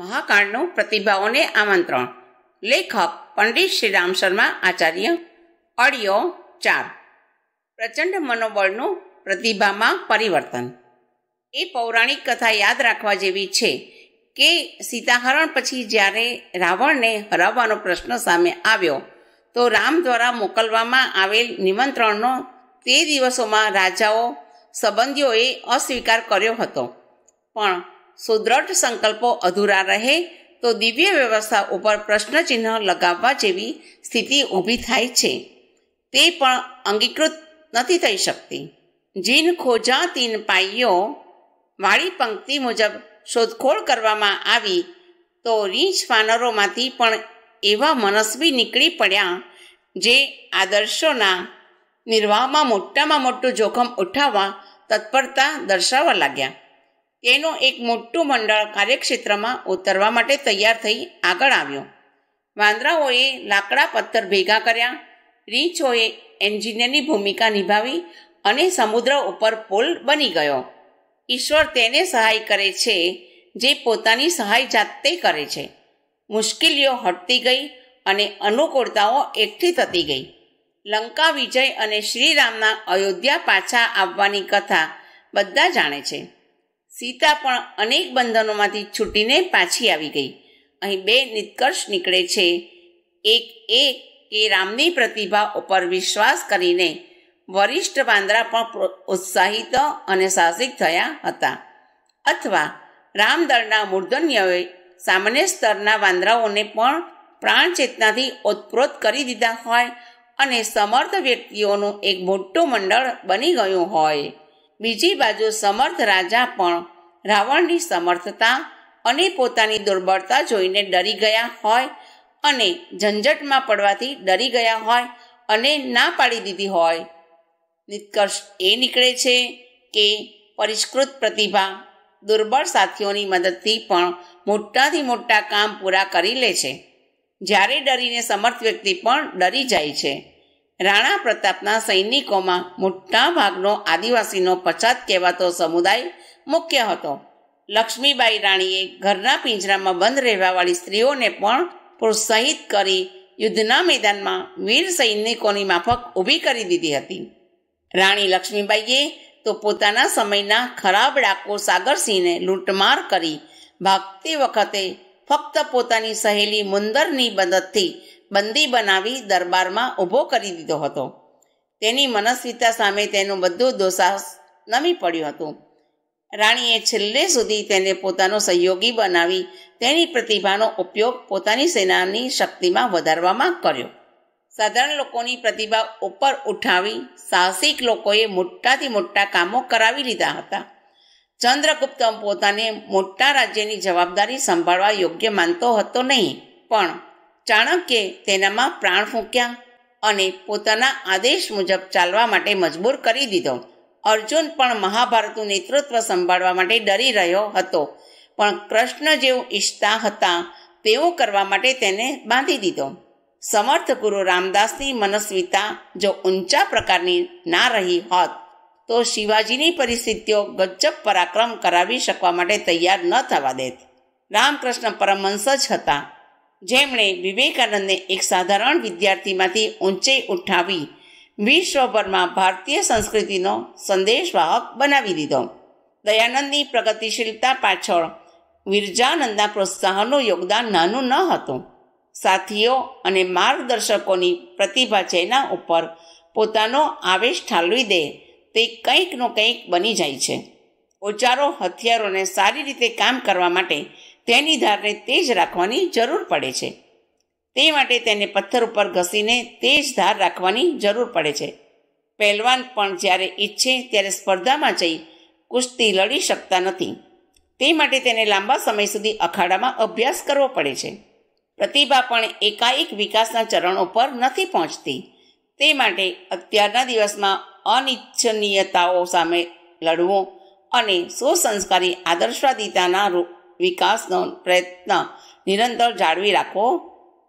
મહાકાંડનું પ્રતિભાઓને આમંત્રણ લેખક પંડિત શ્રી રામ શર્મા આચાર્ય ઓડિયો ચાર પ્રચંડ મનોબળનું પ્રતિભામાં પરિવર્તન એ પૌરાણિક કથા યાદ રાખવા જેવી છે કે સીતાહરણ પછી જ્યારે રાવણને હરાવવાનો પ્રશ્ન સામે આવ્યો તો રામ દ્વારા મોકલવામાં આવેલ નિમંત્રણનો તે દિવસોમાં રાજાઓ સંબંધીઓએ અસ્વીકાર કર્યો હતો પણ સુદ્રઢ સંકલ્પો અધૂરા રહે તો દિવ્ય વ્યવસ્થા ઉપર પ્રશ્નચિહ્ન લગાવવા જેવી સ્થિતિ ઊભી થાય છે તે પણ અંગીકૃત નથી થઈ શકતી જીન ખોજા તીન પાઈઓ વાળી પંક્તિ મુજબ શોધખોળ કરવામાં આવી તો રીંછ વાનરોમાંથી પણ એવા મનસ્વી નીકળી પડ્યા જે આદર્શોના નિર્વાહમાં મોટામાં મોટું જોખમ ઉઠાવવા તત્પરતા દર્શાવવા લાગ્યા તેનું એક મોટું મંડળ કાર્યક્ષેત્રમાં ઉતરવા માટે તૈયાર થઈ આગળ આવ્યો વાંદરાઓએ લાકડા પથ્થર ભેગા કર્યા રીંછોએ એન્જિનિયરની ભૂમિકા નિભાવી અને સમુદ્ર ઉપર પુલ બની ગયો ઈશ્વર તેને સહાય કરે છે જે પોતાની સહાય જાતે કરે છે મુશ્કેલીઓ હટતી ગઈ અને અનુકૂળતાઓ એકઠી થતી ગઈ લંકા વિજય અને શ્રીરામના અયોધ્યા પાછા આવવાની કથા બધા જાણે છે સીતા પણ અનેક બંધનોમાંથી છૂટીને પાછી આવી ગઈ અહીં બે નિષ્કર્ષ નીકળે છે એક એ કે રામની પ્રતિભા ઉપર વિશ્વાસ કરીને વરિષ્ઠ વાંદરા પણ ઉત્સાહિત અને સાહસિક થયા હતા અથવા રામદળના મૂર્ધન્યએ સામાન્ય સ્તરના વાંદરાઓને પણ પ્રાણચેતનાથી ચેતનાથી ઓતપ્રોત કરી દીધા હોય અને સમર્થ વ્યક્તિઓનું એક મોટું મંડળ બની ગયું હોય બીજી બાજુ સમર્થ રાજા પણ રાવણની સમર્થતા અને પોતાની દુર્બળતા જોઈને ડરી ગયા હોય અને ઝંઝટમાં પડવાથી ડરી ગયા હોય અને ના પાડી દીધી હોય નિષ્કર્ષ એ નીકળે છે કે પરિષ્કૃત પ્રતિભા દુર્બળ સાથીઓની મદદથી પણ મોટાથી મોટા કામ પૂરા કરી લે છે જ્યારે ડરીને સમર્થ વ્યક્તિ પણ ડરી જાય છે રાણા પ્રતાપના સૈનિકોમાં મોટા ભાગનો આદિવાસીનો પછાત કહેવાતો સમુદાય મુખ્ય હતો લક્ષ્મીબાઈ રાણીએ ઘરના પિંજરામાં બંધ રહેવાવાળી સ્ત્રીઓને પણ પ્રોત્સાહિત કરી યુદ્ધના મેદાનમાં વીર સૈનિકોની માફક ઊભી કરી દીધી હતી રાણી લક્ષ્મીબાઈએ તો પોતાના સમયના ખરાબ ડાકો સાગરસિંહને લૂંટમાર કરી ભાગતી વખતે ફક્ત પોતાની સહેલી મુંદરની મદદથી બંદી બનાવી દરબારમાં ઊભો કરી દીધો હતો તેની મનસ્વીતા સામે તેનું બધું દોસાહસ નમી પડ્યું હતું રાણીએ છેલ્લે સુધી તેને પોતાનો સહયોગી બનાવી તેની પ્રતિભાનો ઉપયોગ પોતાની સેનાની શક્તિમાં વધારવામાં કર્યો સાધારણ લોકોની પ્રતિભા ઉપર ઉઠાવી સાહસિક લોકોએ મોટાથી મોટા કામો કરાવી લીધા હતા ચંદ્રગુપ્ત પોતાને મોટા રાજ્યની જવાબદારી સંભાળવા યોગ્ય માનતો હતો નહીં પણ ચાણક્યે તેનામાં પ્રાણ ફૂંક્યા અને પોતાના આદેશ મુજબ ચાલવા માટે મજબૂર કરી દીધો અર્જુન પણ મહાભારતનું નેતૃત્વ સંભાળવા માટે ડરી રહ્યો હતો પણ કૃષ્ણ જેવું ઈચ્છતા હતા તેવું કરવા માટે તેને બાંધી દીધો સમર્થ ગુરુ રામદાસની મનસ્વીતા જો ઊંચા પ્રકારની ના રહી હોત તો શિવાજીની પરિસ્થિતિઓ ગજબ પરાક્રમ કરાવી શકવા માટે તૈયાર ન થવા દેત રામકૃષ્ણ પરમહંસ જ હતા જેમણે વિવેકાનંદને એક સાધારણ વિદ્યાર્થીમાંથી ઊંચે ઉઠાવી વિશ્વભરમાં ભારતીય સંસ્કૃતિનો સંદેશવાહક બનાવી દીધો દયાનંદની પ્રગતિશીલતા પાછળ વિરજાનંદના પ્રોત્સાહનનું યોગદાન નાનું ન હતું સાથીઓ અને માર્ગદર્શકોની પ્રતિભા જેના ઉપર પોતાનો આવેશ ઠાલવી દે તે કંઈકનો કંઈક બની જાય છે ઓચારો હથિયારોને સારી રીતે કામ કરવા માટે તેની ધારને તેજ રાખવાની જરૂર પડે છે તે માટે તેને પથ્થર ઉપર ઘસીને તેજ ધાર રાખવાની જરૂર પડે છે પહેલવાન પણ જ્યારે ઈચ્છે ત્યારે સ્પર્ધામાં જઈ કુસ્તી લડી શકતા નથી તે માટે તેને લાંબા સમય સુધી અખાડામાં અભ્યાસ કરવો પડે છે પ્રતિભા પણ એકાએક વિકાસના ચરણો પર નથી પહોંચતી તે માટે અત્યારના દિવસમાં અનિચ્છનીયતાઓ સામે લડવો અને સુસંસ્કારી આદર્શવાદિતાના વિકાસનો પ્રયત્ન નિરંતર જાળવી રાખવો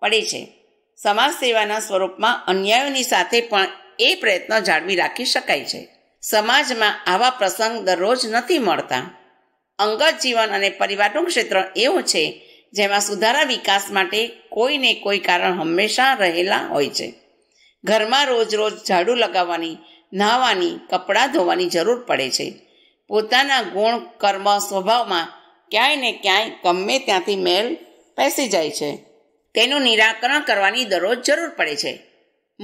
પડે છે સમાજ સેવાના સ્વરૂપમાં અન્યાયોની સાથે પણ એ પ્રયત્ન જાળવી રાખી શકાય છે સમાજમાં આવા પ્રસંગ દરરોજ નથી મળતા અંગત જીવન અને પરિવારનું ક્ષેત્ર એવું છે જેમાં સુધારા વિકાસ માટે કોઈને કોઈ કારણ હંમેશા રહેલા હોય છે ઘરમાં રોજ રોજ ઝાડુ લગાવવાની નહાવાની કપડાં ધોવાની જરૂર પડે છે પોતાના ગુણ કર્મ સ્વભાવમાં ક્યાંય ને ક્યાંય ગમે ત્યાંથી મેલ પેસી જાય છે તેનું નિરાકરણ કરવાની દરરોજ જરૂર પડે છે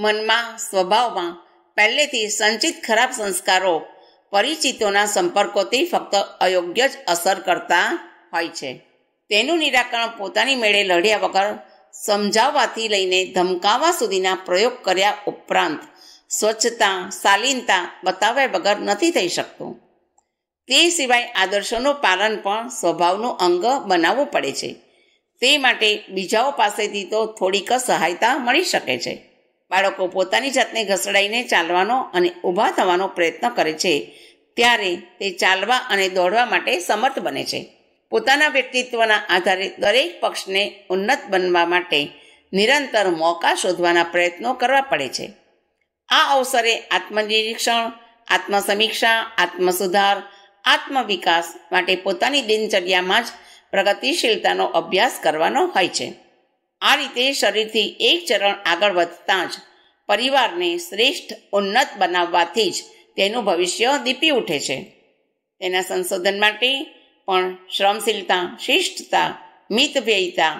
મનમાં સ્વભાવમાં પહેલેથી સંચિત ખરાબ સંસ્કારો પરિચિતોના સંપર્કોથી ફક્ત અયોગ્ય જ અસર કરતા હોય છે તેનું નિરાકરણ પોતાની મેળે લડ્યા વગર સમજાવવાથી લઈને ધમકાવવા સુધીના પ્રયોગ કર્યા ઉપરાંત સ્વચ્છતા શાલીનતા બતાવ્યા વગર નથી થઈ શકતું તે સિવાય આદર્શોનું પાલન પણ સ્વભાવનું અંગ બનાવવું પડે છે તે માટે બીજાઓ પાસેથી તો થોડીક સહાયતા મળી શકે છે બાળકો પોતાની જાતને ઘસડાઈને ચાલવાનો અને ઊભા થવાનો પ્રયત્ન કરે છે ત્યારે તે ચાલવા અને દોડવા માટે સમર્થ બને છે પોતાના વ્યક્તિત્વના આધારે દરેક પક્ષને ઉન્નત બનવા માટે નિરંતર મોકા શોધવાના પ્રયત્નો કરવા પડે છે આ અવસરે આત્મનિરીક્ષણ આત્મસમીક્ષા આત્મસુધાર આત્મવિકાસ માટે પોતાની દિનચર્યામાં જ પ્રગતિશીલતાનો અભ્યાસ કરવાનો હોય છે આ રીતે શરીરથી એક ચરણ આગળ વધતાં જ પરિવારને શ્રેષ્ઠ ઉન્નત બનાવવાથી જ તેનું ભવિષ્ય દીપી ઉઠે છે તેના સંશોધન માટે પણ શ્રમશીલતા શિષ્ટતા મિતવ્યયતા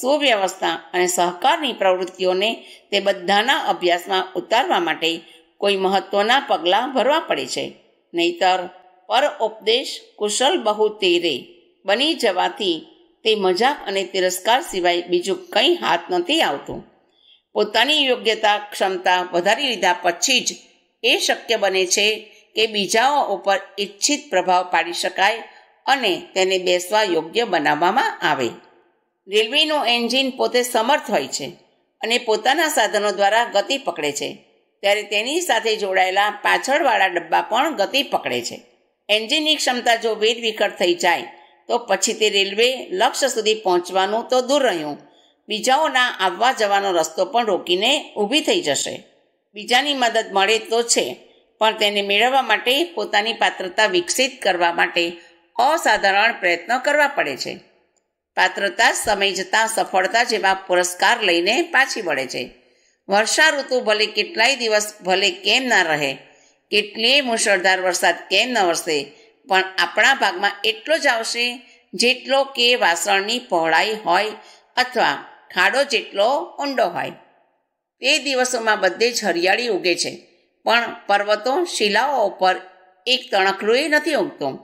સુવ્યવસ્થા અને સહકારની પ્રવૃત્તિઓને તે બધાના અભ્યાસમાં ઉતારવા માટે કોઈ મહત્ત્વના પગલાં ભરવા પડે છે નહીતર પર ઉપદેશ કુશલ બહુ તેરે બની જવાથી તે મજાક અને તિરસ્કાર સિવાય બીજું કંઈ હાથ નથી આવતું પોતાની યોગ્યતા ક્ષમતા વધારી લીધા પછી જ એ શક્ય બને છે કે બીજાઓ ઉપર ઈચ્છિત પ્રભાવ પાડી શકાય અને તેને બેસવા યોગ્ય બનાવવામાં આવે રેલવેનું એન્જિન પોતે સમર્થ હોય છે અને પોતાના સાધનો દ્વારા ગતિ પકડે છે ત્યારે તેની સાથે જોડાયેલા પાછળવાળા ડબ્બા પણ ગતિ પકડે છે એન્જિનની ક્ષમતા જો વેદ વિકટ થઈ જાય તો પછી તે રેલવે લક્ષ્ય સુધી પહોંચવાનું તો દૂર રહ્યું બીજાઓના આવવા જવાનો રસ્તો પણ રોકીને ઊભી થઈ જશે બીજાની મદદ મળે તો છે પણ તેને મેળવવા માટે પોતાની પાત્રતા વિકસિત કરવા માટે અસાધારણ પ્રયત્નો કરવા પડે છે પાત્રતા સમય જતાં સફળતા જેવા પુરસ્કાર લઈને પાછી વળે છે વર્ષા ઋતુ ભલે કેટલાય દિવસ ભલે કેમ ના રહે કેટલીય મુશળધાર વરસાદ કેમ ન વરસે પણ આપણા ભાગમાં એટલો જ આવશે જેટલો કે વાસણની પહોળાઈ હોય અથવા ખાડો જેટલો ઊંડો હોય તે દિવસોમાં બધે જ હરિયાળી ઉગે છે પણ પર્વતો શિલાઓ ઉપર એક તણખલુએ નથી ઉગતું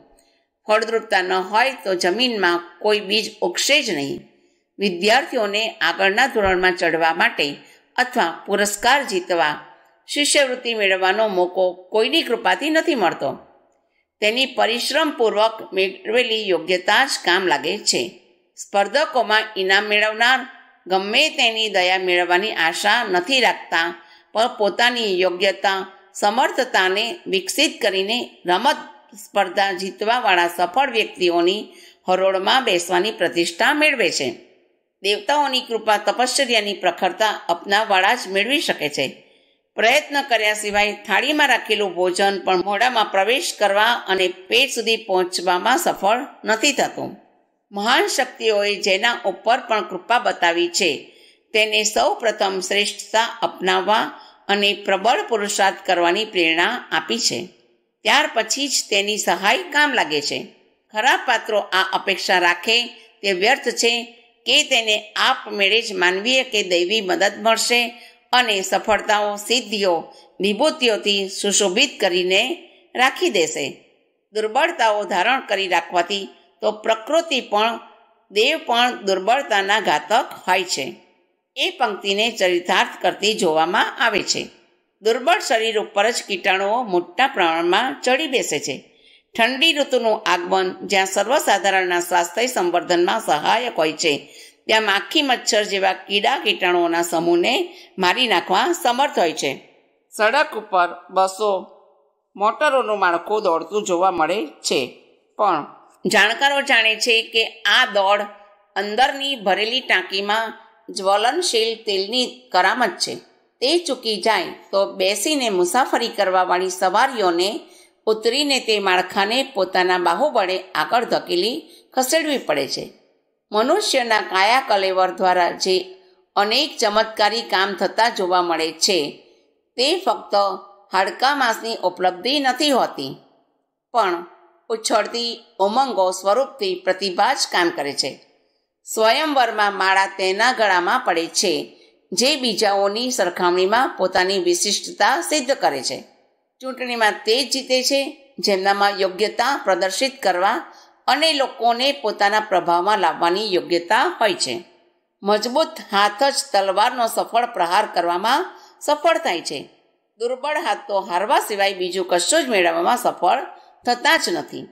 ફળદ્રુપતા ન હોય તો જમીનમાં કોઈ બીજ ઉગશે જ નહીં વિદ્યાર્થીઓને આગળના ધોરણમાં ચડવા માટે અથવા પુરસ્કાર જીતવા શિષ્યવૃત્તિ મેળવવાનો મોકો કોઈની કૃપાથી નથી મળતો તેની પરિશ્રમપૂર્વક મેળવેલી યોગ્યતા જ કામ લાગે છે સ્પર્ધકોમાં ઇનામ મેળવનાર ગમે તેની દયા મેળવવાની આશા નથી રાખતા પણ પોતાની યોગ્યતા સમર્થતાને વિકસિત કરીને રમત સ્પર્ધા જીતવાવાળા સફળ વ્યક્તિઓની હરોળમાં બેસવાની પ્રતિષ્ઠા મેળવે છે દેવતાઓની કૃપા તપશ્ચર્યાની પ્રખરતા અપનાવવાળા જ મેળવી શકે છે પ્રયત્ન કર્યા સિવાય થાળીમાં રાખેલું ભોજન પણ મોઢામાં પ્રવેશ કરવા અને પેટ સુધી પહોંચવામાં સફળ નથી થતું મહાન શક્તિઓએ જેના ઉપર પણ કૃપા બતાવી છે તેને સૌ પ્રથમ શ્રેષ્ઠતા અપનાવવા અને પ્રબળ પુરુષાર્થ કરવાની પ્રેરણા આપી છે ત્યાર પછી જ તેની સહાય કામ લાગે છે ખરાબ પાત્રો આ અપેક્ષા રાખે તે વ્યર્થ છે કે તેને આપમેળે જ માનવીય કે દૈવી મદદ મળશે અને સફળતાઓ સિદ્ધિઓ વિભૂતિઓથી સુશોભિત કરીને રાખી દેશે દુર્બળતાઓ ધારણ કરી રાખવાથી તો પ્રકૃતિ પણ દેવ પણ દુર્બળતાના ઘાતક હોય છે એ પંક્તિને ચરિતાર્થ કરતી જોવામાં આવે છે દુર્બળ શરીર ઉપર જ કીટાણુઓ મોટા પ્રમાણમાં ચડી બેસે છે ઠંડી ઋતુનું આગમન જ્યાં સર્વસાધારણના સ્વાસ્થ્ય સંવર્ધનમાં સહાયક હોય છે ત્યાં માખી મચ્છર જેવા કીડા કીટાણુઓના સમૂહને મારી નાખવા સમર્થ હોય છે સડક ઉપર બસો મોટરોનું માળખું દોડતું જોવા મળે છે પણ જાણકારો જાણે છે કે આ દોડ અંદરની ભરેલી ટાંકીમાં જ્વલનશીલ તેલની કરામત છે તે ચૂકી જાય તો બેસીને મુસાફરી કરવાવાળી સવારીઓને ઉતરીને તે માળખાને પોતાના બાહુબળે આગળ ધકેલી ખસેડવી પડે છે મનુષ્યના કાયા કલેવર દ્વારા જે અનેક ચમત્કારી કામ થતા જોવા મળે છે તે ફક્ત હાડકા માસની ઉપલબ્ધિ નથી હોતી પણ ઉછળતી ઉમંગો સ્વરૂપથી પ્રતિભા જ કામ કરે છે સ્વયંવરમાં માળા તેના ગળામાં પડે છે જે બીજાઓની સરખામણીમાં પોતાની વિશિષ્ટતા સિદ્ધ કરે છે ચૂંટણીમાં તે જ જીતે છે જેમનામાં યોગ્યતા પ્રદર્શિત કરવા અને લોકોને પોતાના પ્રભાવમાં લાવવાની યોગ્યતા હોય છે મજબૂત હાથ જ તલવારનો સફળ પ્રહાર કરવામાં સફળ થાય છે દુર્બળ હાથ તો હારવા સિવાય બીજું કશું જ મેળવવામાં સફળ થતા જ નથી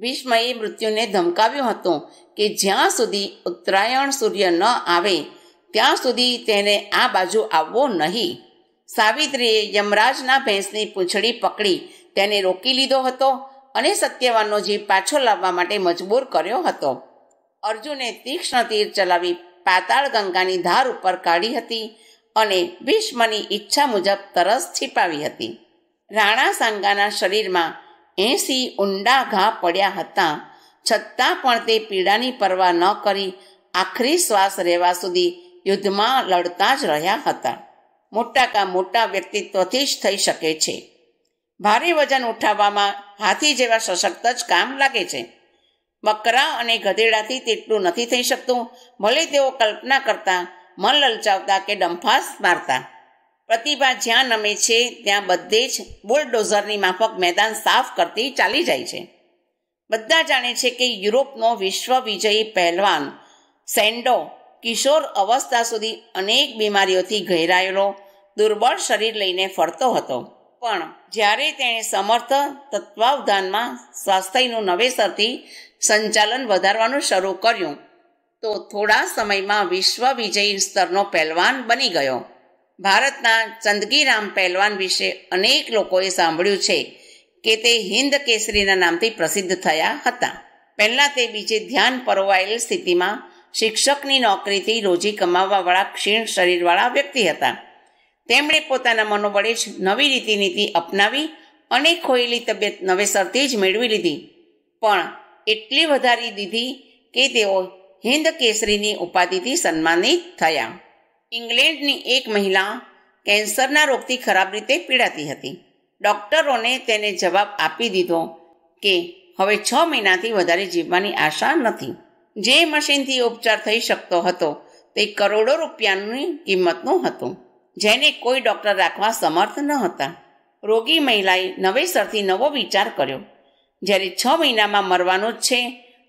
ભીષ્મએ મૃત્યુને ધમકાવ્યું હતું કે જ્યાં સુધી ઉત્તરાયણ સૂર્ય ન આવે ત્યાં સુધી તેને આ બાજુ આવવો નહીં સાવિત્રીએ યમરાજના ભેંસની પૂંછડી પકડી તેને રોકી લીધો હતો અને સત્યવાનનો જીવ પાછો લાવવા માટે મજબૂર કર્યો હતો અર્જુને તીક્ષ્ણ તીર ચલાવી પાતાળ ગંગાની ધાર ઉપર કાઢી હતી અને ભીષ્મની ઈચ્છા મુજબ તરસ છીપાવી હતી રાણા સાંગાના શરીરમાં એસી ઊંડા ઘા પડ્યા હતા છતાં પણ તે પીડાની પરવા ન કરી આખરી શ્વાસ રહેવા સુધી યુદ્ધમાં લડતા જ રહ્યા હતા મોટાકા મોટા વ્યક્તિત્વથી જ થઈ શકે છે ભારે વજન ઉઠાવવામાં હાથી જેવા સશક્ત જ કામ લાગે છે બકરા અને ગધેડાથી તેટલું નથી થઈ શકતું ભલે તેઓ કલ્પના કરતા મન લલચાવતા કે ડંફાસ મારતા પ્રતિભા જ્યાં નમે છે ત્યાં બધે જ બુલડોઝરની માફક મેદાન સાફ કરતી ચાલી જાય છે બધા જાણે છે કે યુરોપનો વિશ્વ વિજયી પહેલવાન સેન્ડો કિશોર અવસ્થા સુધી અનેક બીમારીઓથી ઘેરાયેલો દુર્બળ શરીર લઈને ફરતો હતો પણ જ્યારે તેણે સમર્થ તત્વાવધાનમાં સ્વાસ્થ્યનું નવેસરથી સંચાલન વધારવાનું શરૂ કર્યું તો થોડા સમયમાં વિશ્વ વિજયી સ્તરનો પહેલવાન બની ગયો ભારતના ચંદગીરામ પહેલવાન વિશે અનેક લોકોએ સાંભળ્યું છે કે તે હિન્દ કેસરીના નામથી પ્રસિદ્ધ થયા હતા પહેલાં તે બીજે ધ્યાન પરોવાયેલ સ્થિતિમાં શિક્ષકની નોકરીથી રોજી કમાવવાવાળા ક્ષીણ શરીરવાળા વ્યક્તિ હતા તેમણે પોતાના મનોબળે જ નવી રીતિનીતિ અપનાવી અને ખોયેલી તબિયત નવેસરથી જ મેળવી લીધી પણ એટલી વધારી દીધી કે તેઓ હિન્દ કેસરીની ઉપાધિથી સન્માનિત થયા ઇંગ્લેન્ડની એક મહિલા કેન્સરના રોગથી ખરાબ રીતે પીડાતી હતી ડૉક્ટરોને તેને જવાબ આપી દીધો કે હવે છ મહિનાથી વધારે જીવવાની આશા નથી જે મશીનથી ઉપચાર થઈ શકતો હતો તે કરોડો રૂપિયાની કિંમતનું હતું જેને કોઈ ડૉક્ટર રાખવા સમર્થ ન હતા રોગી મહિલાએ નવેસરથી નવો વિચાર કર્યો જ્યારે છ મહિનામાં મરવાનો જ છે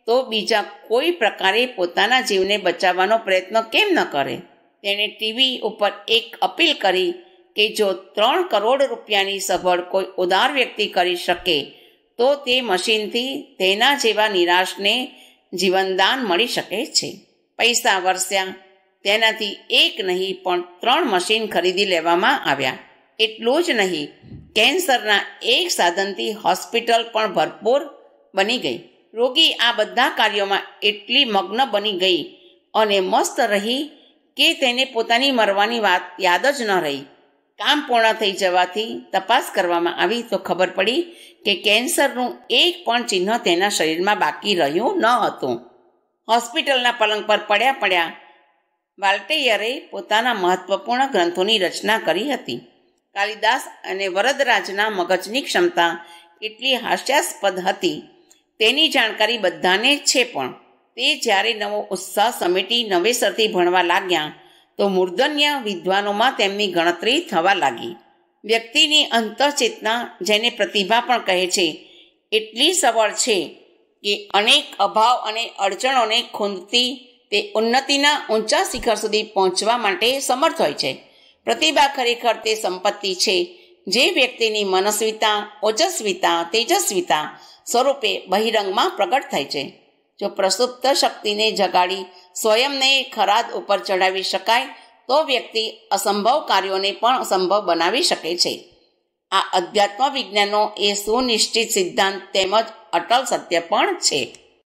તો બીજા કોઈ પ્રકારે પોતાના જીવને બચાવવાનો પ્રયત્ન કેમ ન કરે તેણે ટીવી ઉપર એક અપીલ કરી કે જો ત્રણ કરોડ રૂપિયાની સગવડ કોઈ ઉદાર વ્યક્તિ કરી શકે તો તે મશીનથી તેના જેવા નિરાશને જીવનદાન મળી શકે છે પૈસા વરસ્યા તેનાથી એક નહીં પણ ત્રણ મશીન ખરીદી લેવામાં આવ્યા એટલું જ નહીં કેન્સરના એક સાધનથી હોસ્પિટલ પણ ભરપૂર બની ગઈ રોગી આ બધા કાર્યોમાં એટલી મગ્ન બની ગઈ અને મસ્ત રહી કે તેને પોતાની મરવાની વાત યાદ જ ન રહી કામ પૂર્ણ થઈ જવાથી તપાસ કરવામાં આવી તો ખબર પડી કે કેન્સરનું એક પણ ચિહ્ન તેના શરીરમાં બાકી રહ્યું ન હતું હોસ્પિટલના પલંગ પર પડ્યા પડ્યા વાલ્ટેયરે પોતાના મહત્વપૂર્ણ ગ્રંથોની રચના કરી હતી કાલિદાસ અને વરદરાજના મગજની ક્ષમતા એટલી હાસ્યાસ્પદ હતી તેની જાણકારી બધાને છે પણ તે જ્યારે નવો ઉત્સાહ સમેટી નવેસરથી ભણવા લાગ્યા તો મૂર્ધન્ય વિદ્વાનોમાં તેમની ગણતરી થવા લાગી વ્યક્તિની અંતઃચેતના જેને પ્રતિભા પણ કહે છે એટલી સવળ છે કે અનેક અભાવ અને અડચણોને ખૂંદતી તે ઉન્નતિના ઊંચા શિખર સુધી પહોંચવા માટે સમર્થ હોય છે પ્રતિભા ખરેખર તે સંપત્તિ છે જે વ્યક્તિની મનસ્વીતા ઓજસ્વીતા તેજસ્વીતા સ્વરૂપે બહિરંગમાં પ્રગટ થાય છે જો પ્રસુપ્ત શક્તિને જગાડી સ્વયંને ખરાદ ઉપર ચડાવી શકાય તો વ્યક્તિ અસંભવ કાર્યોને પણ અસંભવ બનાવી શકે છે આ અધ્યાત્મ વિજ્ઞાનનો એ સુનિશ્ચિત સિદ્ધાંત તેમજ અટલ સત્ય પણ છે